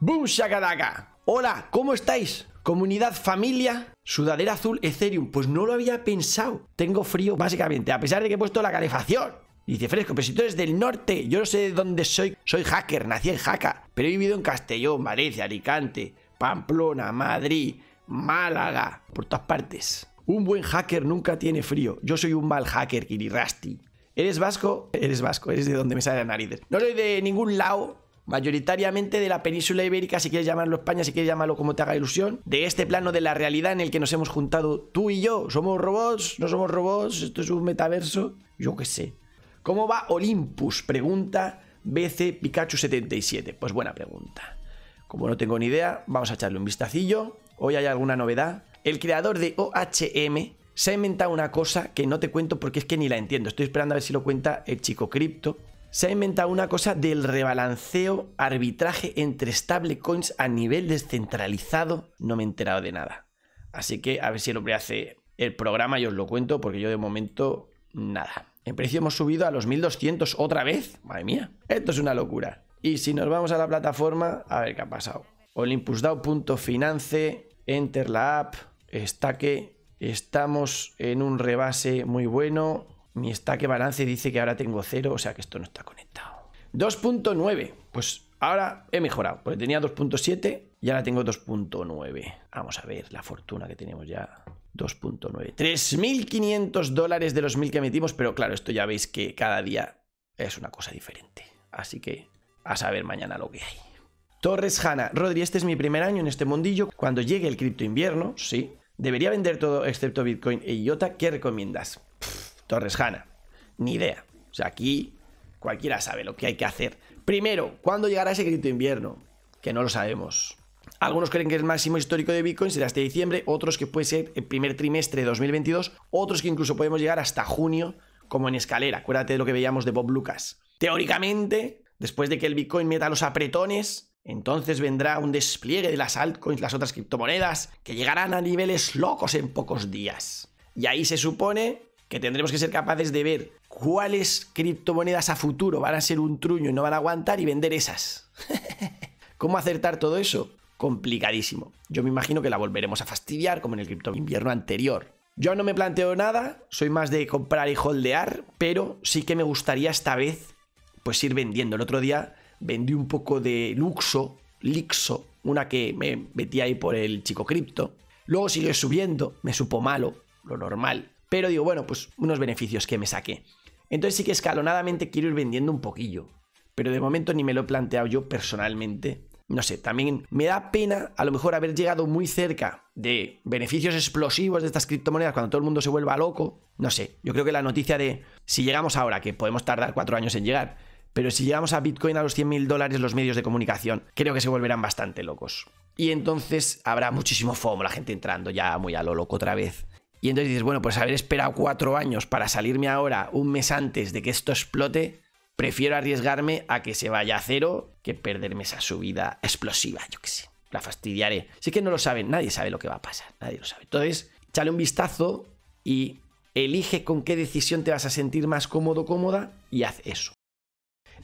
¡Bum, shakadaka! Hola, ¿cómo estáis? Comunidad, familia, sudadera azul, Ethereum. Pues no lo había pensado. Tengo frío, básicamente, a pesar de que he puesto la calefacción. dice Fresco, pero si tú eres del norte, yo no sé de dónde soy. Soy hacker, nací en Jaca, pero he vivido en Castellón, Valencia, Alicante, Pamplona, Madrid, Málaga, por todas partes. Un buen hacker nunca tiene frío. Yo soy un mal hacker, Kirirasti. ¿Eres vasco? Eres vasco, eres de donde me sale la nariz. No soy de ningún lado, mayoritariamente de la península ibérica, si quieres llamarlo España, si quieres llamarlo como te haga ilusión, de este plano de la realidad en el que nos hemos juntado tú y yo. ¿Somos robots? ¿No somos robots? ¿Esto es un metaverso? Yo qué sé. ¿Cómo va Olympus? Pregunta BC Pikachu 77. Pues buena pregunta. Como no tengo ni idea, vamos a echarle un vistacillo. Hoy hay alguna novedad. El creador de OHM se ha inventado una cosa que no te cuento porque es que ni la entiendo. Estoy esperando a ver si lo cuenta el chico cripto se ha inventado una cosa del rebalanceo arbitraje entre stablecoins a nivel descentralizado. No me he enterado de nada. Así que a ver si el hombre hace el programa y os lo cuento porque yo de momento nada. En precio hemos subido a los 1200 otra vez. Madre mía, esto es una locura. Y si nos vamos a la plataforma, a ver qué ha pasado. Olympusdao.finance, enter la app, está que estamos en un rebase muy bueno mi stack balance dice que ahora tengo cero, o sea que esto no está conectado. 2.9. Pues ahora he mejorado, porque tenía 2.7 y ahora tengo 2.9. Vamos a ver la fortuna que tenemos ya. 2.9. 3.500 dólares de los 1.000 que metimos, pero claro, esto ya veis que cada día es una cosa diferente. Así que a saber mañana lo que hay. Torres Hanna, Rodri, este es mi primer año en este mundillo. Cuando llegue el cripto invierno, sí. Debería vender todo excepto Bitcoin e IOTA. ¿Qué recomiendas? Torres jana Ni idea. O sea, aquí cualquiera sabe lo que hay que hacer. Primero, ¿cuándo llegará ese grito invierno? Que no lo sabemos. Algunos creen que el máximo histórico de Bitcoin será este diciembre, otros que puede ser el primer trimestre de 2022, otros que incluso podemos llegar hasta junio, como en escalera. Acuérdate de lo que veíamos de Bob Lucas. Teóricamente, después de que el Bitcoin meta los apretones, entonces vendrá un despliegue de las altcoins, las otras criptomonedas, que llegarán a niveles locos en pocos días. Y ahí se supone que tendremos que ser capaces de ver cuáles criptomonedas a futuro van a ser un truño y no van a aguantar y vender esas. ¿Cómo acertar todo eso? Complicadísimo. Yo me imagino que la volveremos a fastidiar como en el cripto invierno anterior. Yo no me planteo nada, soy más de comprar y holdear, pero sí que me gustaría esta vez pues ir vendiendo. El otro día vendí un poco de Luxo, Lixo, una que me metí ahí por el chico cripto. Luego sigue subiendo, me supo malo, lo normal. Pero digo, bueno, pues unos beneficios que me saqué. Entonces sí que escalonadamente quiero ir vendiendo un poquillo. Pero de momento ni me lo he planteado yo personalmente. No sé, también me da pena a lo mejor haber llegado muy cerca de beneficios explosivos de estas criptomonedas cuando todo el mundo se vuelva loco. No sé, yo creo que la noticia de si llegamos ahora, que podemos tardar cuatro años en llegar, pero si llegamos a Bitcoin a los 100 mil dólares, los medios de comunicación creo que se volverán bastante locos. Y entonces habrá muchísimo FOMO, la gente entrando ya muy a lo loco otra vez. Y entonces dices, bueno, pues haber esperado cuatro años para salirme ahora un mes antes de que esto explote, prefiero arriesgarme a que se vaya a cero que perderme esa subida explosiva, yo qué sé. La fastidiaré. Sí que no lo saben, nadie sabe lo que va a pasar, nadie lo sabe. Entonces, échale un vistazo y elige con qué decisión te vas a sentir más cómodo, cómoda y haz eso.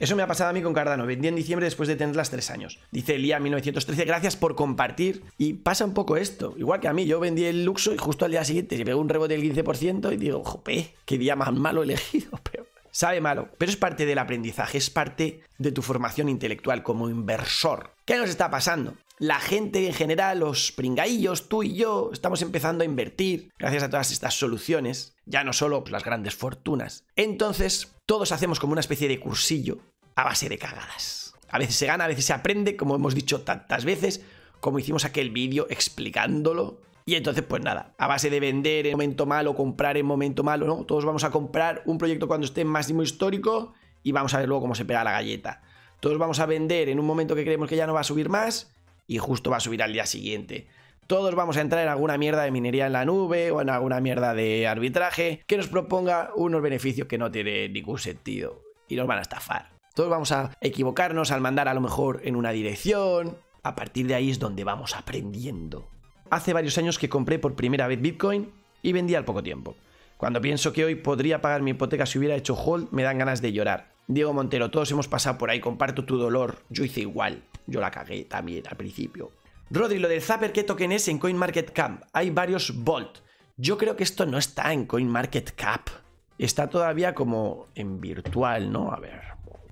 Eso me ha pasado a mí con Cardano. Vendí en diciembre después de tenerlas tres años. Dice elía 1913, gracias por compartir. Y pasa un poco esto. Igual que a mí, yo vendí el Luxo y justo al día siguiente se pegó un rebote del 15% y digo, jope, qué día más malo elegido, pero sabe malo, pero es parte del aprendizaje, es parte de tu formación intelectual como inversor. ¿Qué nos está pasando? la gente en general, los pringaillos, tú y yo, estamos empezando a invertir gracias a todas estas soluciones, ya no solo pues, las grandes fortunas. Entonces, todos hacemos como una especie de cursillo a base de cagadas. A veces se gana, a veces se aprende, como hemos dicho tantas veces, como hicimos aquel vídeo explicándolo. Y entonces, pues nada, a base de vender en momento malo, comprar en momento malo, ¿no? Todos vamos a comprar un proyecto cuando esté en máximo histórico y vamos a ver luego cómo se pega la galleta. Todos vamos a vender en un momento que creemos que ya no va a subir más y justo va a subir al día siguiente. Todos vamos a entrar en alguna mierda de minería en la nube o en alguna mierda de arbitraje que nos proponga unos beneficios que no tienen ningún sentido y nos van a estafar. Todos vamos a equivocarnos al mandar a lo mejor en una dirección. A partir de ahí es donde vamos aprendiendo. Hace varios años que compré por primera vez Bitcoin y vendí al poco tiempo. Cuando pienso que hoy podría pagar mi hipoteca si hubiera hecho hold, me dan ganas de llorar. Diego Montero, todos hemos pasado por ahí, comparto tu dolor. Yo hice igual. Yo la cagué también al principio. Rodri, lo del Zapper, ¿qué token es en CoinMarketCap? Hay varios Volt. Yo creo que esto no está en CoinMarketCap. Está todavía como en virtual, ¿no? A ver.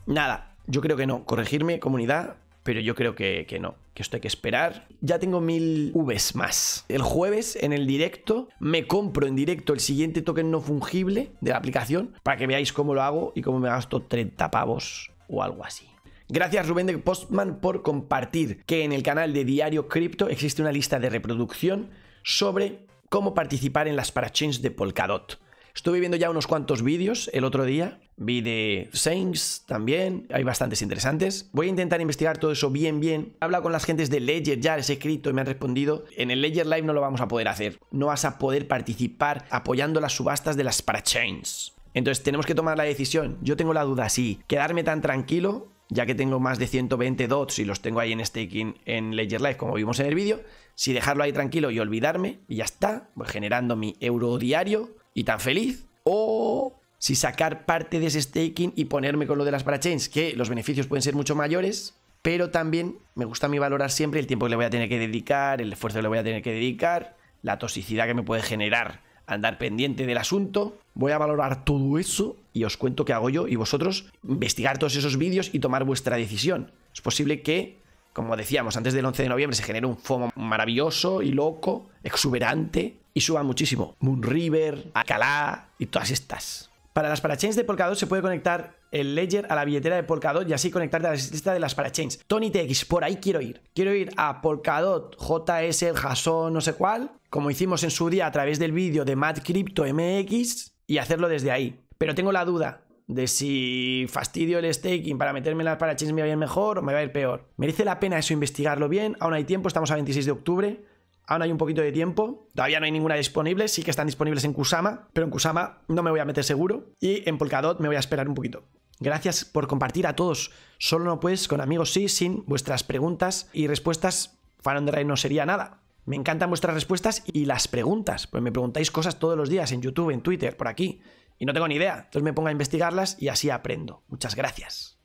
Nada, yo creo que no. Corregirme, comunidad pero yo creo que, no, que esto hay que esperar. Ya tengo mil Vs más. El jueves en el directo me compro en directo el siguiente token no fungible de la aplicación para que veáis cómo lo hago y cómo me gasto 30 pavos o algo así. Gracias Rubén de Postman por compartir que en el canal de Diario Crypto existe una lista de reproducción sobre cómo participar en las parachains de Polkadot. Estuve viendo ya unos cuantos vídeos el otro día. Vi de Saints también. Hay bastantes interesantes. Voy a intentar investigar todo eso bien, bien. Habla con las gentes de Ledger, ya les he escrito y me han respondido. En el Ledger Live no lo vamos a poder hacer. No vas a poder participar apoyando las subastas de las parachains. Entonces tenemos que tomar la decisión. Yo tengo la duda, sí. Quedarme tan tranquilo, ya que tengo más de 120 dots y los tengo ahí en staking en Ledger Live, como vimos en el vídeo. Si dejarlo ahí tranquilo y olvidarme, y ya está, voy pues, generando mi euro diario y tan feliz. O si sacar parte de ese staking y ponerme con lo de las parachains, que los beneficios pueden ser mucho mayores, pero también me gusta a mí valorar siempre el tiempo que le voy a tener que dedicar, el esfuerzo que le voy a tener que dedicar, la toxicidad que me puede generar andar pendiente del asunto. Voy a valorar todo eso y os cuento qué hago yo y vosotros investigar todos esos vídeos y tomar vuestra decisión. Es posible que, como decíamos, antes del 11 de noviembre se genere un FOMO maravilloso y loco, exuberante, y suba muchísimo. Moonriver, Alcalá y todas estas. Para las parachains de Polkadot se puede conectar el ledger a la billetera de Polkadot y así conectarte a la lista de las parachains. Tony TX, por ahí quiero ir. Quiero ir a Polkadot, JS, el Jason, no sé cuál, como hicimos en su día a través del vídeo de Mad Crypto MX y hacerlo desde ahí. Pero tengo la duda de si fastidio el staking para meterme en las parachains me va a ir mejor o me va a ir peor. ¿Merece la pena eso investigarlo bien? Aún hay tiempo, estamos a 26 de octubre. Aún hay un poquito de tiempo. Todavía no hay ninguna disponible. Sí que están disponibles en Kusama, pero en Kusama no me voy a meter seguro. Y en Polkadot me voy a esperar un poquito. Gracias por compartir a todos. Solo no puedes con amigos sí, sin vuestras preguntas y respuestas. de Rey, no sería nada. Me encantan vuestras respuestas y las preguntas. Pues me preguntáis cosas todos los días en YouTube, en Twitter, por aquí. Y no tengo ni idea. Entonces me pongo a investigarlas y así aprendo. Muchas gracias.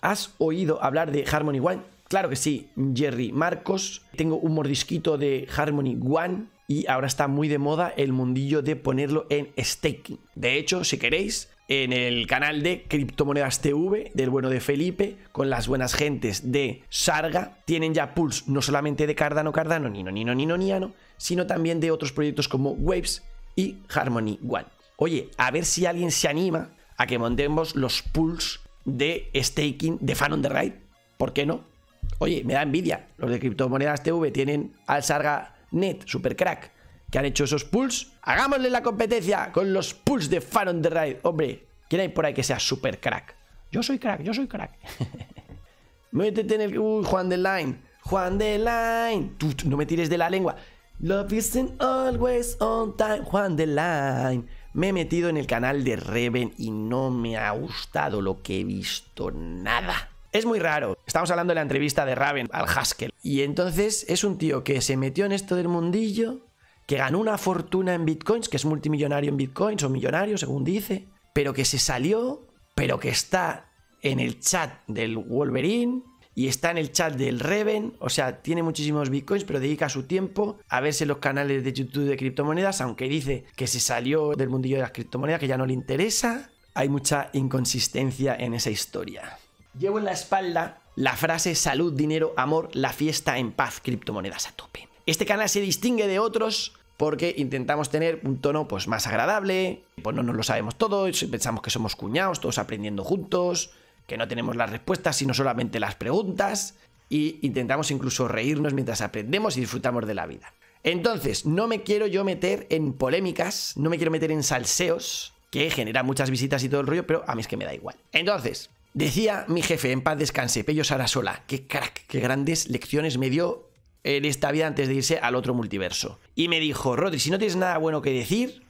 ¿Has oído hablar de Harmony Wine? Claro que sí, Jerry Marcos. Tengo un mordisquito de Harmony One y ahora está muy de moda el mundillo de ponerlo en staking. De hecho, si queréis, en el canal de Criptomonedas TV del bueno de Felipe, con las buenas gentes de Sarga, tienen ya pools no solamente de Cardano, Cardano, Nino, Nino, Nino, Niano, sino también de otros proyectos como Waves y Harmony One. Oye, a ver si alguien se anima a que montemos los pools de staking de Fanon on the Ride. ¿Por qué no? Oye, me da envidia. Los de Criptomonedas TV tienen al Sarga Net, Supercrack, que han hecho esos pulls. Hagámosle la competencia con los pulls de faron on the Ride. Hombre, ¿quién hay por ahí que sea Supercrack? Yo soy crack, yo soy crack. Métete en el. Uy, Juan de Line. Juan de Line. no me tires de la lengua. Love isn't always on time. Juan de Line. Me he metido en el canal de Reven y no me ha gustado lo que he visto. Nada. Es muy raro. Estamos hablando de la entrevista de Raven al Haskell. Y entonces es un tío que se metió en esto del mundillo, que ganó una fortuna en bitcoins, que es multimillonario en bitcoins o millonario, según dice, pero que se salió, pero que está en el chat del Wolverine, y está en el chat del Reven, o sea, tiene muchísimos bitcoins, pero dedica su tiempo a verse los canales de YouTube de criptomonedas, aunque dice que se salió del mundillo de las criptomonedas, que ya no le interesa. Hay mucha inconsistencia en esa historia. Llevo en la espalda la frase salud, dinero, amor, la fiesta en paz, criptomonedas a tope. Este canal se distingue de otros porque intentamos tener un tono pues, más agradable, pues no nos lo sabemos todos, pensamos que somos cuñados, todos aprendiendo juntos, que no tenemos las respuestas sino solamente las preguntas y intentamos incluso reírnos mientras aprendemos y disfrutamos de la vida. Entonces, no me quiero yo meter en polémicas, no me quiero meter en salseos, que generan muchas visitas y todo el rollo, pero a mí es que me da igual. Entonces, Decía mi jefe, en paz descanse, Pello sola. qué crack, qué grandes lecciones me dio en esta vida antes de irse al otro multiverso. Y me dijo, Rodri, si no tienes nada bueno que decir,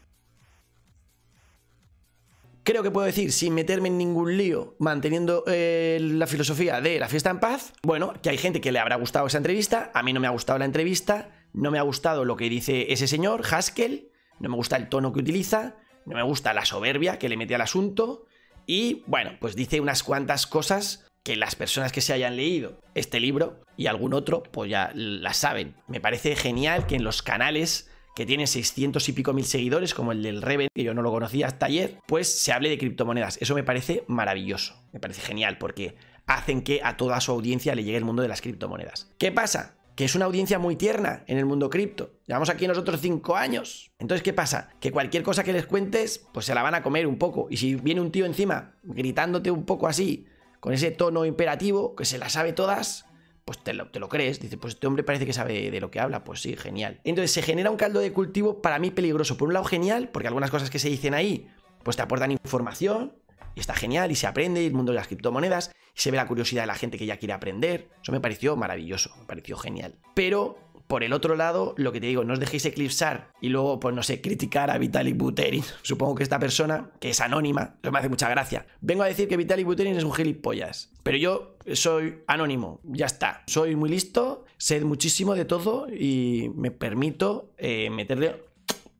creo que puedo decir, sin meterme en ningún lío, manteniendo eh, la filosofía de la fiesta en paz, bueno, que hay gente que le habrá gustado esa entrevista, a mí no me ha gustado la entrevista, no me ha gustado lo que dice ese señor, Haskell, no me gusta el tono que utiliza, no me gusta la soberbia que le mete al asunto, y bueno, pues dice unas cuantas cosas que las personas que se hayan leído este libro y algún otro, pues ya las saben. Me parece genial que en los canales que tienen 600 y pico mil seguidores, como el del Reven, que yo no lo conocía hasta ayer, pues se hable de criptomonedas. Eso me parece maravilloso, me parece genial, porque hacen que a toda su audiencia le llegue el mundo de las criptomonedas. ¿Qué pasa? que es una audiencia muy tierna en el mundo cripto. Llevamos aquí nosotros cinco años. Entonces, ¿qué pasa? Que cualquier cosa que les cuentes, pues se la van a comer un poco. Y si viene un tío encima gritándote un poco así, con ese tono imperativo, que se la sabe todas, pues te lo, te lo crees. Dice, pues este hombre parece que sabe de lo que habla. Pues sí, genial. Entonces se genera un caldo de cultivo para mí peligroso. Por un lado, genial, porque algunas cosas que se dicen ahí, pues te aportan información, y está genial y se aprende el mundo de las criptomonedas y se ve la curiosidad de la gente que ya quiere aprender. Eso me pareció maravilloso, me pareció genial. Pero por el otro lado, lo que te digo, no os dejéis eclipsar y luego, pues no sé, criticar a Vitalik Buterin. Supongo que esta persona, que es anónima, no me hace mucha gracia. Vengo a decir que Vitalik Buterin es un gilipollas, pero yo soy anónimo, ya está. Soy muy listo, sé muchísimo de todo y me permito eh, meterle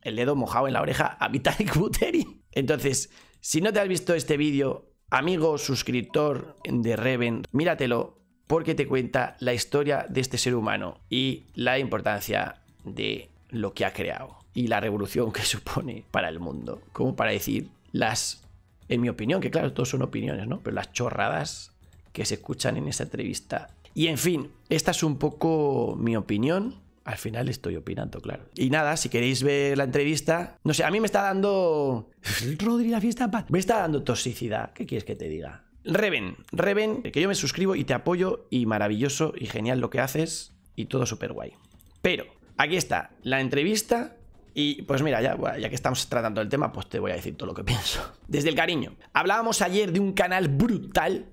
el dedo mojado en la oreja a Vitalik Buterin. Entonces, si no te has visto este vídeo, amigo suscriptor de Reven, míratelo porque te cuenta la historia de este ser humano y la importancia de lo que ha creado y la revolución que supone para el mundo. Como para decir las, en mi opinión, que claro, todos son opiniones, ¿no? Pero las chorradas que se escuchan en esta entrevista. Y en fin, esta es un poco mi opinión al final estoy opinando, claro. Y nada, si queréis ver la entrevista, no sé, a mí me está dando... Rodri, la fiesta Me está dando toxicidad. ¿Qué quieres que te diga? Reven, Reven, que yo me suscribo y te apoyo y maravilloso y genial lo que haces y todo súper guay. Pero, aquí está, la entrevista y pues mira, ya, ya, que estamos tratando el tema, pues te voy a decir todo lo que pienso. Desde el cariño. Hablábamos ayer de un canal brutal,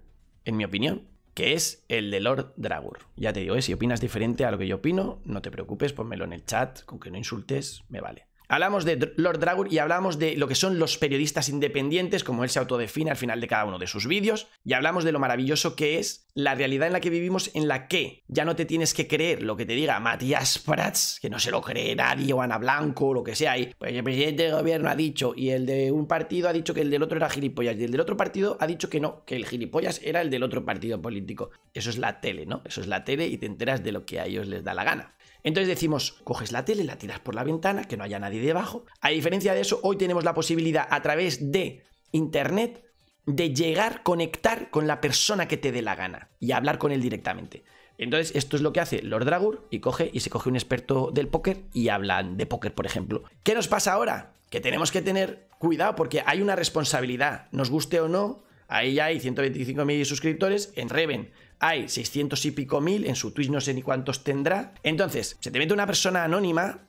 en mi opinión, que es el de Lord Dragur. Ya te digo, eh, si opinas diferente a lo que yo opino, no te preocupes, ponmelo en el chat, con que no insultes, me vale. Hablamos de Lord Dragur y hablamos de lo que son los periodistas independientes, como él se autodefine al final de cada uno de sus vídeos, y hablamos de lo maravilloso que es la realidad en la que vivimos, en la que ya no te tienes que creer lo que te diga Matías Prats, que no se lo cree nadie, o Ana Blanco, o lo que sea, y pues el presidente del gobierno ha dicho, y el de un partido ha dicho que el del otro era gilipollas, y el del otro partido ha dicho que no, que el gilipollas era el del otro partido político. Eso es la tele, ¿no? Eso es la tele y te enteras de lo que a ellos les da la gana. Entonces decimos, coges la tele, la tiras por la ventana, que no haya nadie debajo. A diferencia de eso, hoy tenemos la posibilidad a través de Internet de llegar, conectar con la persona que te dé la gana y hablar con él directamente. Entonces, esto es lo que hace Lord Dragur y coge y se coge un experto del póker y hablan de póker, por ejemplo. ¿Qué nos pasa ahora? Que tenemos que tener cuidado porque hay una responsabilidad, nos guste o no. Ahí ya hay 125.000 suscriptores en Reven hay 600 y pico mil, en su Twitch no sé ni cuántos tendrá. Entonces, se te mete una persona anónima,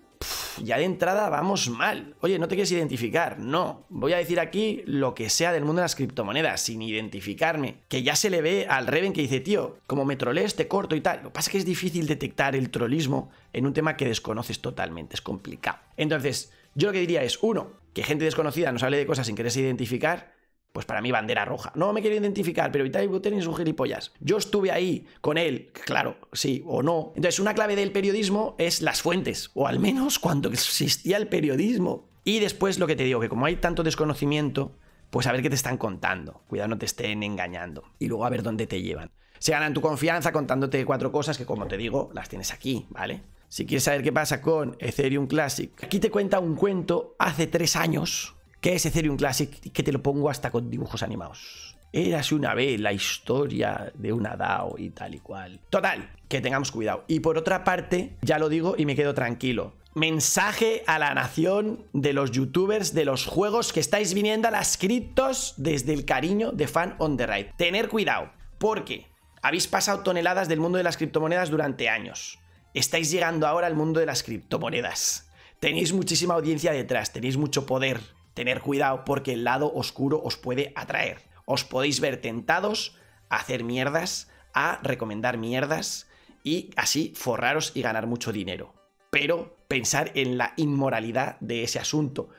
ya de entrada vamos mal. Oye, no te quieres identificar, no. Voy a decir aquí lo que sea del mundo de las criptomonedas, sin identificarme. Que ya se le ve al Reven que dice, tío, como me trolé, te corto y tal. Lo que pasa es que es difícil detectar el trolismo en un tema que desconoces totalmente, es complicado. Entonces, yo lo que diría es, uno, que gente desconocida nos hable de cosas sin quererse identificar pues para mí bandera roja. No me quiero identificar, pero Vitaly Buterin es un gilipollas. Yo estuve ahí con él, claro, sí o no. Entonces, una clave del periodismo es las fuentes, o al menos cuando existía el periodismo. Y después lo que te digo, que como hay tanto desconocimiento, pues a ver qué te están contando. Cuidado, no te estén engañando. Y luego a ver dónde te llevan. Se ganan tu confianza contándote cuatro cosas que, como te digo, las tienes aquí, ¿vale? Si quieres saber qué pasa con Ethereum Classic, aquí te cuenta un cuento hace tres años que es Ethereum Classic que te lo pongo hasta con dibujos animados. Eras una vez la historia de una DAO y tal y cual. Total, que tengamos cuidado. Y por otra parte, ya lo digo y me quedo tranquilo. Mensaje a la nación de los youtubers de los juegos que estáis viniendo a las criptos desde el cariño de Fan on the Ride. Tener cuidado, porque habéis pasado toneladas del mundo de las criptomonedas durante años. Estáis llegando ahora al mundo de las criptomonedas. Tenéis muchísima audiencia detrás, tenéis mucho poder. Tener cuidado porque el lado oscuro os puede atraer. Os podéis ver tentados a hacer mierdas, a recomendar mierdas y así forraros y ganar mucho dinero. Pero pensar en la inmoralidad de ese asunto.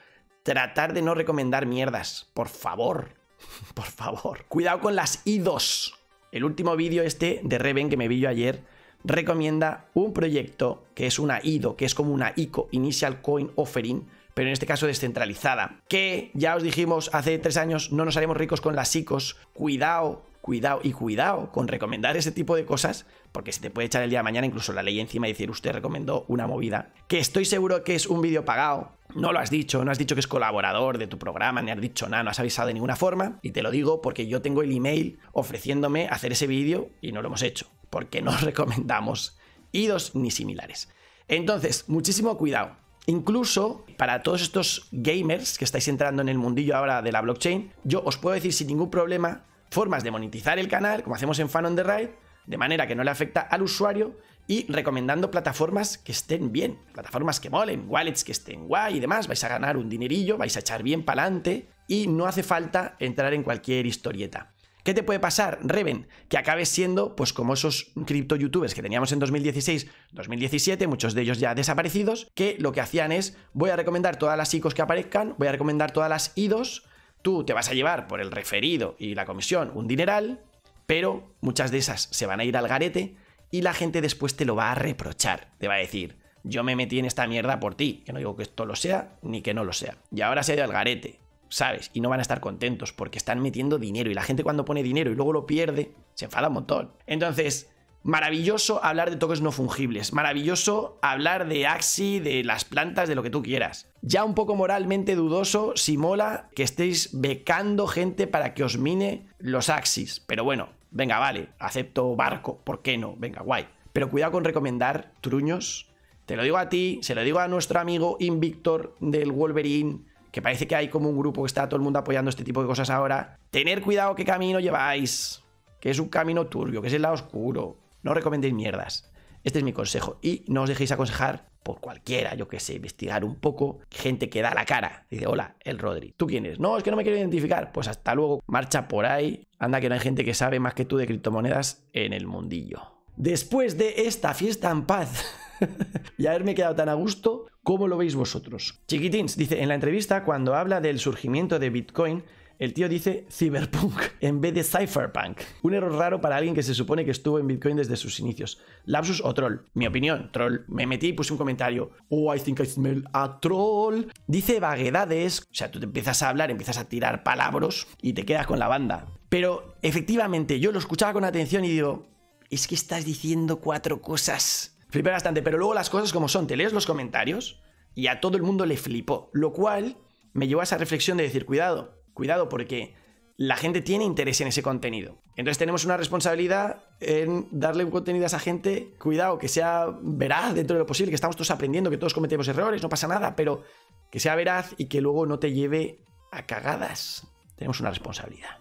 Tratar de no recomendar mierdas, por favor. por favor. Cuidado con las idos. El último vídeo este de Reven que me vi yo ayer recomienda un proyecto que es una IDO, que es como una ICO, Initial Coin Offering, pero en este caso descentralizada. Que ya os dijimos hace tres años, no nos haremos ricos con las ICOs. Cuidado, cuidado y cuidado con recomendar ese tipo de cosas, porque se te puede echar el día de mañana incluso la ley encima y decir, usted recomendó una movida. Que estoy seguro que es un vídeo pagado. No lo has dicho, no has dicho que es colaborador de tu programa, ni has dicho nada, no has avisado de ninguna forma. Y te lo digo porque yo tengo el email ofreciéndome hacer ese vídeo y no lo hemos hecho, porque no recomendamos idos ni similares. Entonces, muchísimo cuidado. Incluso para todos estos gamers que estáis entrando en el mundillo ahora de la blockchain, yo os puedo decir sin ningún problema formas de monetizar el canal, como hacemos en Fan on the Ride, de manera que no le afecta al usuario y recomendando plataformas que estén bien, plataformas que molen, wallets que estén guay y demás, vais a ganar un dinerillo, vais a echar bien para adelante y no hace falta entrar en cualquier historieta. ¿Qué te puede pasar, Reven? Que acabes siendo, pues, como esos cripto youtubers que teníamos en 2016, 2017, muchos de ellos ya desaparecidos, que lo que hacían es: voy a recomendar todas las ICOs que aparezcan, voy a recomendar todas las IDOs, tú te vas a llevar por el referido y la comisión un dineral, pero muchas de esas se van a ir al garete y la gente después te lo va a reprochar, te va a decir. Yo me metí en esta mierda por ti, que no digo que esto lo sea ni que no lo sea. Y ahora se ha ido al garete ¿sabes? Y no van a estar contentos porque están metiendo dinero y la gente cuando pone dinero y luego lo pierde, se enfada un montón. Entonces, maravilloso hablar de toques no fungibles, maravilloso hablar de Axi, de las plantas, de lo que tú quieras. Ya un poco moralmente dudoso si mola que estéis becando gente para que os mine los Axis, pero bueno, venga, vale, acepto barco, ¿por qué no? Venga, guay. Pero cuidado con recomendar truños. Te lo digo a ti, se lo digo a nuestro amigo Invictor del Wolverine, que parece que hay como un grupo que está todo el mundo apoyando este tipo de cosas ahora, tener cuidado qué camino lleváis, que es un camino turbio, que es el lado oscuro. No recomendéis mierdas. Este es mi consejo. Y no os dejéis aconsejar por cualquiera, yo que sé, investigar un poco. Gente que da la cara. Dice, hola, el Rodri. ¿Tú quién eres? No, es que no me quiero identificar. Pues hasta luego. Marcha por ahí. Anda que no hay gente que sabe más que tú de criptomonedas en el mundillo. Después de esta fiesta en paz y haberme quedado tan a gusto como lo veis vosotros. Chiquitins dice, en la entrevista cuando habla del surgimiento de Bitcoin, el tío dice cyberpunk en vez de cypherpunk. Un error raro para alguien que se supone que estuvo en Bitcoin desde sus inicios. Lapsus o troll. Mi opinión, troll. Me metí y puse un comentario. Oh, I think I smell a troll. Dice vaguedades. O sea, tú te empiezas a hablar, empiezas a tirar palabras y te quedas con la banda. Pero efectivamente, yo lo escuchaba con atención y digo, es que estás diciendo cuatro cosas Flipé bastante, pero luego las cosas como son, te lees los comentarios y a todo el mundo le flipó, lo cual me llevó a esa reflexión de decir, cuidado, cuidado, porque la gente tiene interés en ese contenido. Entonces tenemos una responsabilidad en darle contenido a esa gente, cuidado, que sea veraz dentro de lo posible, que estamos todos aprendiendo, que todos cometemos errores, no pasa nada, pero que sea veraz y que luego no te lleve a cagadas. Tenemos una responsabilidad.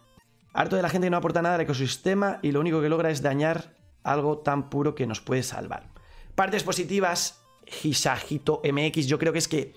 Harto de la gente que no aporta nada al ecosistema y lo único que logra es dañar algo tan puro que nos puede salvar. Partes positivas, Hisajito MX, yo creo que es que,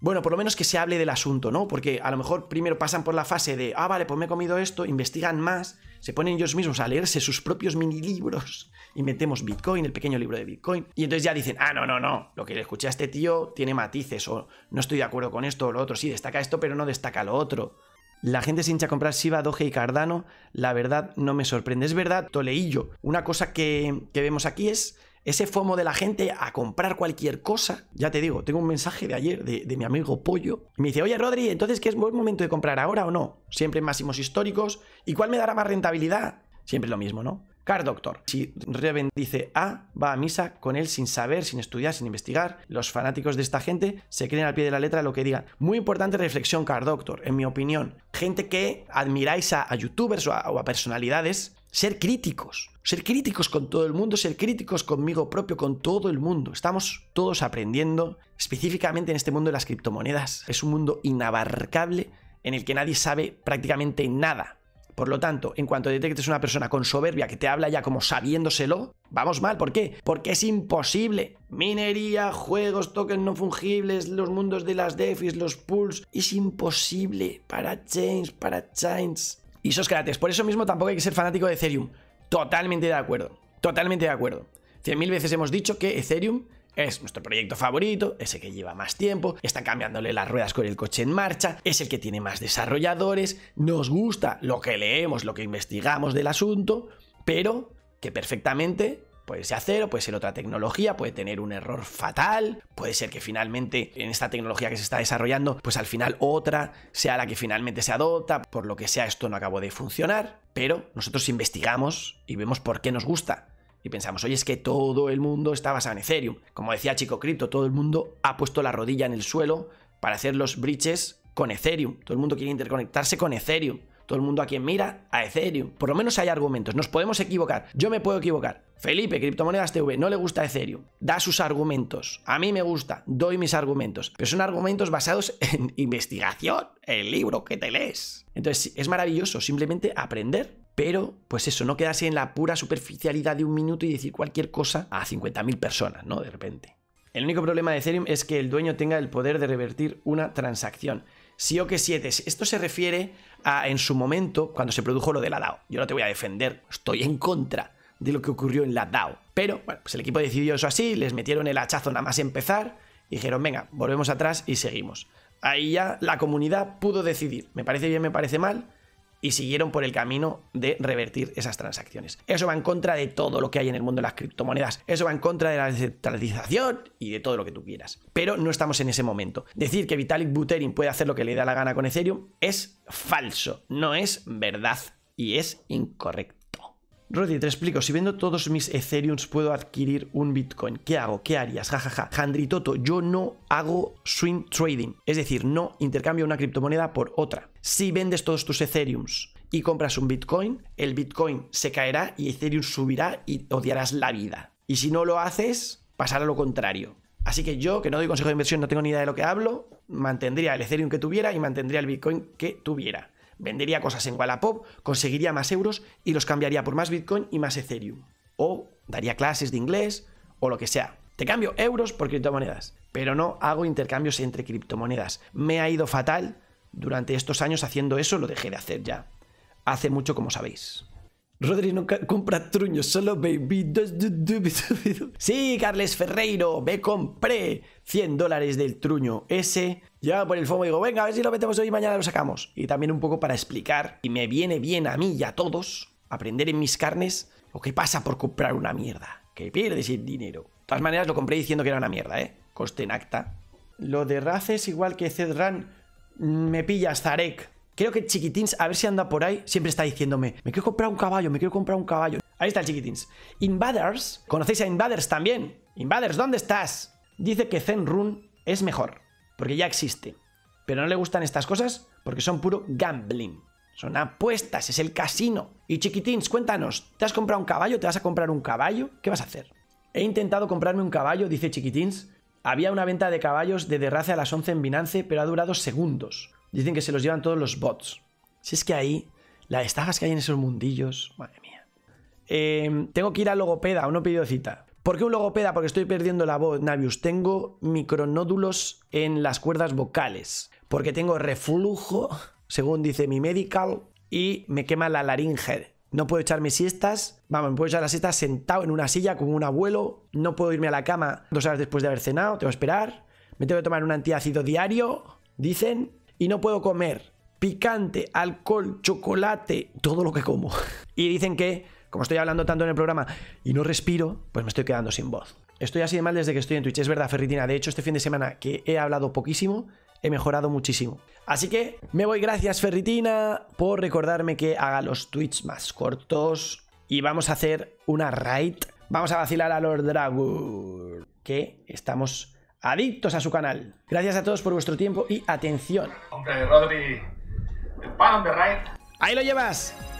bueno, por lo menos que se hable del asunto, ¿no? Porque a lo mejor primero pasan por la fase de, ah, vale, pues me he comido esto, investigan más, se ponen ellos mismos a leerse sus propios mini libros, inventemos Bitcoin, el pequeño libro de Bitcoin, y entonces ya dicen, ah, no, no, no, lo que le escuché a este tío tiene matices, o no estoy de acuerdo con esto o lo otro, sí, destaca esto, pero no destaca lo otro. La gente se hincha a comprar Shiba, Doge y Cardano, la verdad no me sorprende. Es verdad, Toleillo. Una cosa que, que vemos aquí es ese FOMO de la gente a comprar cualquier cosa. Ya te digo, tengo un mensaje de ayer de, mi amigo Pollo. me dice, oye Rodri, entonces ¿qué es buen momento de comprar ahora o no? Siempre máximos históricos. ¿Y cuál me dará más rentabilidad? Siempre lo mismo, ¿no? Car Doctor. Si Reven dice A, va a misa con él sin saber, sin estudiar, sin investigar. Los fanáticos de esta gente se creen al pie de la letra lo que digan. Muy importante reflexión, Car Doctor, en mi opinión. Gente que admiráis a, youtubers o a personalidades ser críticos, ser críticos con todo el mundo, ser críticos conmigo propio, con todo el mundo. Estamos todos aprendiendo, específicamente en este mundo de las criptomonedas. Es un mundo inabarcable en el que nadie sabe prácticamente nada. Por lo tanto, en cuanto detectes una persona con soberbia que te habla ya como sabiéndoselo, vamos mal. ¿Por qué? Porque es imposible. Minería, juegos, tokens no fungibles, los mundos de las defis, los pools. Es imposible para chains, para chains y esos Por eso mismo tampoco hay que ser fanático de Ethereum. Totalmente de acuerdo. Totalmente de acuerdo. Cien mil veces hemos dicho que Ethereum es nuestro proyecto favorito, es el que lleva más tiempo, está cambiándole las ruedas con el coche en marcha, es el que tiene más desarrolladores, nos gusta lo que leemos, lo que investigamos del asunto, pero que perfectamente Puede ser acero, puede ser otra tecnología, puede tener un error fatal, puede ser que finalmente en esta tecnología que se está desarrollando, pues al final otra sea la que finalmente se adopta, por lo que sea esto no acabó de funcionar, pero nosotros investigamos y vemos por qué nos gusta. Y pensamos, oye, es que todo el mundo está basado en Ethereum. Como decía Chico Crypto, todo el mundo ha puesto la rodilla en el suelo para hacer los bridges con Ethereum. Todo el mundo quiere interconectarse con Ethereum. Todo el mundo a quien mira, a Ethereum. Por lo menos hay argumentos. Nos podemos equivocar. Yo me puedo equivocar. Felipe, Criptomonedas TV, no le gusta Ethereum. Da sus argumentos. A mí me gusta. Doy mis argumentos. Pero son argumentos basados en investigación. El libro que te lees. Entonces es maravilloso simplemente aprender. Pero, pues eso, no quedarse en la pura superficialidad de un minuto y decir cualquier cosa a 50.000 personas, ¿no? De repente. El único problema de Ethereum es que el dueño tenga el poder de revertir una transacción o que sietes, esto se refiere a en su momento cuando se produjo lo de la DAO. Yo no te voy a defender, estoy en contra de lo que ocurrió en la DAO. Pero bueno, pues el equipo decidió eso así, les metieron el hachazo nada más empezar dijeron, venga, volvemos atrás y seguimos. Ahí ya la comunidad pudo decidir, me parece bien, me parece mal, y siguieron por el camino de revertir esas transacciones. Eso va en contra de todo lo que hay en el mundo de las criptomonedas. Eso va en contra de la descentralización y de todo lo que tú quieras. Pero no estamos en ese momento. Decir que Vitalik Buterin puede hacer lo que le da la gana con Ethereum es falso, no es verdad y es incorrecto. Rodri, te explico, si vendo todos mis Ethereums puedo adquirir un Bitcoin. ¿Qué hago? ¿Qué harías? Jajaja. Ja, ja. yo no hago swing trading, es decir, no intercambio una criptomoneda por otra. Si vendes todos tus Ethereums y compras un Bitcoin, el Bitcoin se caerá y Ethereum subirá y odiarás la vida. Y si no lo haces, pasará lo contrario. Así que yo, que no doy consejo de inversión, no tengo ni idea de lo que hablo, mantendría el Ethereum que tuviera y mantendría el Bitcoin que tuviera vendería cosas en Wallapop, conseguiría más euros y los cambiaría por más Bitcoin y más Ethereum. O daría clases de inglés o lo que sea. Te cambio euros por criptomonedas, pero no hago intercambios entre criptomonedas. Me ha ido fatal durante estos años haciendo eso, lo dejé de hacer ya. Hace mucho como sabéis. Rodri no compra truños, solo baby. Sí, Carles Ferreiro, me compré 100 dólares del truño ese. Ya por el fomo digo, venga, a ver si lo metemos hoy y mañana lo sacamos. Y también un poco para explicar, y me viene bien a mí y a todos, aprender en mis carnes lo que pasa por comprar una mierda. Que pierdes el dinero. De todas maneras, lo compré diciendo que era una mierda, ¿eh? Coste en acta. Lo de Races, igual que Zedran, me pilla Zarek. Creo que Chiquitins, a ver si anda por ahí, siempre está diciéndome, me quiero comprar un caballo, me quiero comprar un caballo. Ahí está Chiquitins. Invaders, ¿conocéis a Invaders también? Invaders, ¿dónde estás? Dice que Run es mejor, porque ya existe. Pero no le gustan estas cosas porque son puro gambling. Son apuestas, es el casino. Y chiquitins, cuéntanos, ¿te has comprado un caballo? ¿Te vas a comprar un caballo? ¿Qué vas a hacer? He intentado comprarme un caballo, dice chiquitins. Había una venta de caballos de derrace a las 11 en Binance, pero ha durado segundos. Dicen que se los llevan todos los bots. Si es que ahí, las estafas que hay en esos mundillos, madre mía. Em, tengo que ir a logopeda, uno pedido cita. ¿Por qué un logopeda? Porque estoy perdiendo la voz, Navius. Tengo micronódulos en las cuerdas vocales. Porque tengo reflujo, según dice mi medical, y me quema la laringe. No puedo echarme siestas. Vamos, me puedo echar las siestas sentado en una silla como un abuelo. No puedo irme a la cama dos horas después de haber cenado. Tengo que esperar. Me tengo que tomar un antiácido diario, dicen y no puedo comer picante, alcohol, chocolate, todo lo que como. Y dicen que, como estoy hablando tanto en el programa y no respiro, pues me estoy quedando sin voz. Estoy así de mal desde que estoy en Twitch, es verdad, Ferritina. De hecho, este fin de semana que he hablado poquísimo, he mejorado muchísimo. Así que me voy, gracias Ferritina, por recordarme que haga los tweets más cortos. Y vamos a hacer una raid. Vamos a vacilar a Lord Dragon. Que estamos adictos a su canal. Gracias a todos por vuestro tiempo y atención. Hombre, Rodri, el pan, Ahí lo llevas.